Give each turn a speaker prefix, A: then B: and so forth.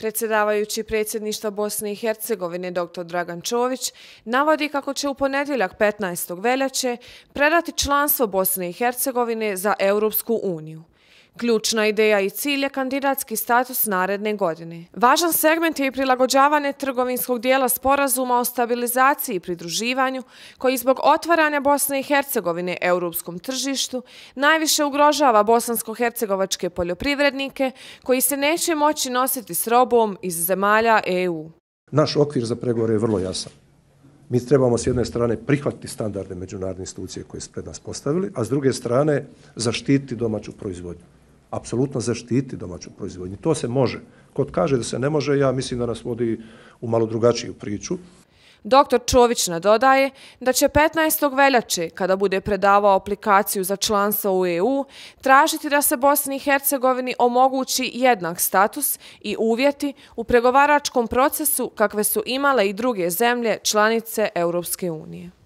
A: Predsjedavajući predsjedništva Bosne i Hercegovine dr. Dragan Čović navodi kako će u ponedjeljak 15. veljače predati članstvo Bosne i Hercegovine za Europsku uniju. Ključna ideja i cilj je kandidatski status naredne godine. Važan segment je i prilagođavanje trgovinskog dijela sporazuma o stabilizaciji i pridruživanju, koji zbog otvaranja Bosne i Hercegovine europskom tržištu najviše ugrožava bosansko-hercegovačke poljoprivrednike koji se neće moći nositi s robom iz zemalja EU.
B: Naš okvir za pregovore je vrlo jasan. Mi trebamo s jedne strane prihvatiti standarde međunarodne institucije koje su pred nas postavili, a s druge strane zaštiti domaću proizvodnju apsolutno zaštiti domaću proizvodnju. To se može. Kod kaže da se ne može, ja mislim da nas vodi u malo drugačiju priču.
A: Doktor Čović nadodaje da će 15. veljače, kada bude predavao aplikaciju za članstvo u EU, tražiti da se Bosni i Hercegovini omogući jednak status i uvjeti u pregovaračkom procesu kakve su imale i druge zemlje članice Europske unije.